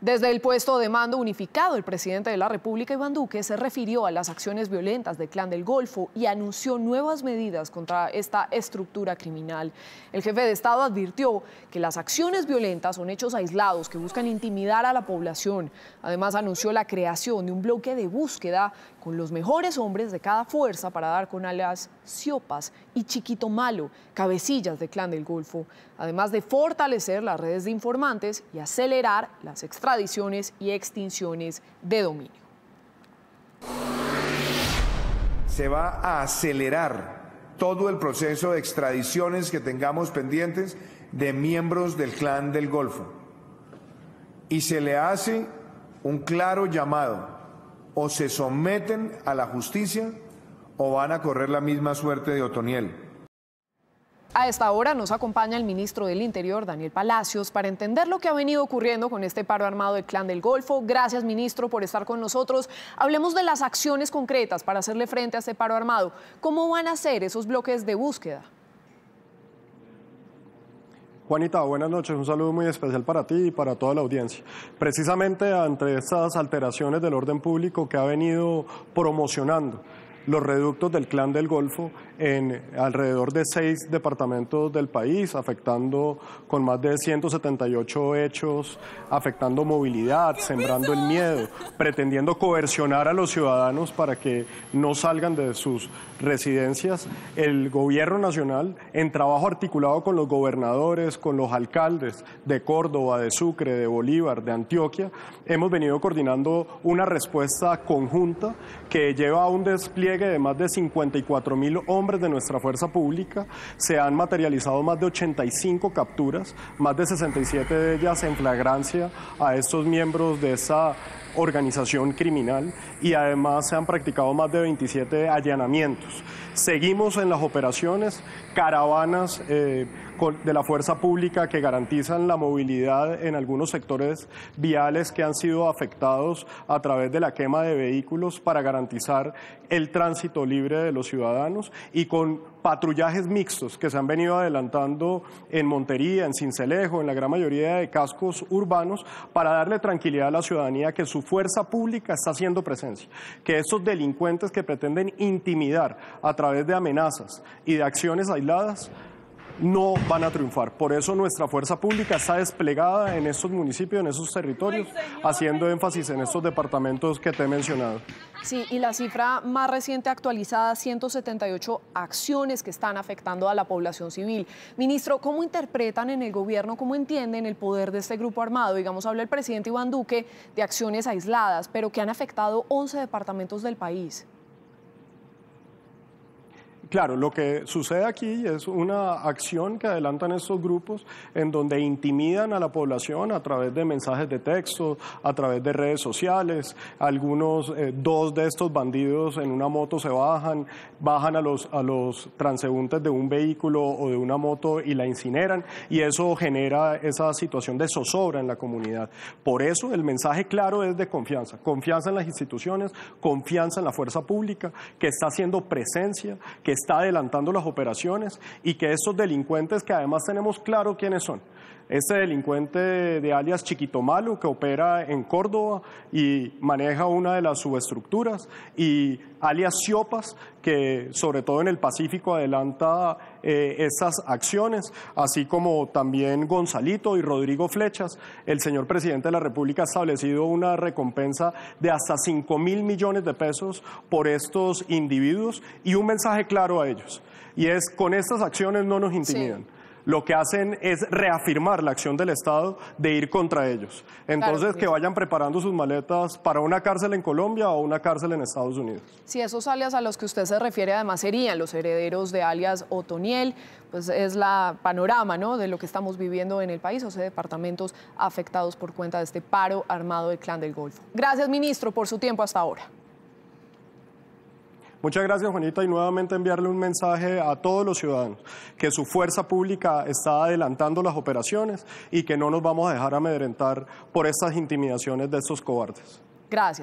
Desde el puesto de mando unificado, el presidente de la República, Iván Duque, se refirió a las acciones violentas del Clan del Golfo y anunció nuevas medidas contra esta estructura criminal. El jefe de Estado advirtió que las acciones violentas son hechos aislados que buscan intimidar a la población. Además, anunció la creación de un bloque de búsqueda con los mejores hombres de cada fuerza para dar con alas las Ciopas y Chiquito Malo, cabecillas del Clan del Golfo además de fortalecer las redes de informantes y acelerar las extradiciones y extinciones de dominio. Se va a acelerar todo el proceso de extradiciones que tengamos pendientes de miembros del clan del Golfo. Y se le hace un claro llamado, o se someten a la justicia o van a correr la misma suerte de Otoniel. A esta hora nos acompaña el ministro del Interior, Daniel Palacios, para entender lo que ha venido ocurriendo con este paro armado del Clan del Golfo. Gracias, ministro, por estar con nosotros. Hablemos de las acciones concretas para hacerle frente a este paro armado. ¿Cómo van a ser esos bloques de búsqueda? Juanita, buenas noches. Un saludo muy especial para ti y para toda la audiencia. Precisamente ante estas alteraciones del orden público que ha venido promocionando los reductos del Clan del Golfo en alrededor de seis departamentos del país, afectando con más de 178 hechos, afectando movilidad, sembrando el miedo, pretendiendo coercionar a los ciudadanos para que no salgan de sus residencias. El gobierno nacional, en trabajo articulado con los gobernadores, con los alcaldes de Córdoba, de Sucre, de Bolívar, de Antioquia, hemos venido coordinando una respuesta conjunta que lleva a un despliegue de más de 54 mil hombres de nuestra fuerza pública. Se han materializado más de 85 capturas, más de 67 de ellas en flagrancia a estos miembros de esa organización criminal y además se han practicado más de 27 allanamientos. Seguimos en las operaciones, caravanas eh, de la fuerza pública que garantizan la movilidad en algunos sectores viales que han sido afectados a través de la quema de vehículos para garantizar el tránsito libre de los ciudadanos y con patrullajes mixtos que se han venido adelantando en Montería, en Cincelejo, en la gran mayoría de cascos urbanos, para darle tranquilidad a la ciudadanía que su fuerza pública está haciendo presencia, que estos delincuentes que pretenden intimidar a través de amenazas y de acciones aisladas no van a triunfar. Por eso nuestra fuerza pública está desplegada en estos municipios, en esos territorios, haciendo énfasis en estos departamentos que te he mencionado. Sí, y la cifra más reciente actualizada, 178 acciones que están afectando a la población civil. Ministro, ¿cómo interpretan en el gobierno, cómo entienden el poder de este grupo armado? Digamos, habla el presidente Iván Duque de acciones aisladas, pero que han afectado 11 departamentos del país. Claro, lo que sucede aquí es una acción que adelantan estos grupos en donde intimidan a la población a través de mensajes de texto, a través de redes sociales. Algunos, eh, dos de estos bandidos en una moto se bajan, bajan a los, a los transeúntes de un vehículo o de una moto y la incineran y eso genera esa situación de zozobra en la comunidad. Por eso el mensaje claro es de confianza, confianza en las instituciones, confianza en la fuerza pública que está haciendo presencia, que está adelantando las operaciones y que esos delincuentes, que además tenemos claro quiénes son, este delincuente de alias Malo que opera en Córdoba y maneja una de las subestructuras, y alias Ciopas, que sobre todo en el Pacífico adelanta eh, esas estas acciones, así como también Gonzalito y Rodrigo Flechas. El señor presidente de la República ha establecido una recompensa de hasta 5 mil millones de pesos por estos individuos y un mensaje claro a ellos, y es con estas acciones no nos intimidan lo que hacen es reafirmar la acción del Estado de ir contra ellos. Entonces, que vayan preparando sus maletas para una cárcel en Colombia o una cárcel en Estados Unidos. Si esos alias a los que usted se refiere además serían los herederos de alias Otoniel, pues es la panorama ¿no? de lo que estamos viviendo en el país, o sea, departamentos afectados por cuenta de este paro armado del Clan del Golfo. Gracias, ministro, por su tiempo hasta ahora. Muchas gracias, Juanita, y nuevamente enviarle un mensaje a todos los ciudadanos, que su fuerza pública está adelantando las operaciones y que no nos vamos a dejar amedrentar por estas intimidaciones de estos cobardes. Gracias.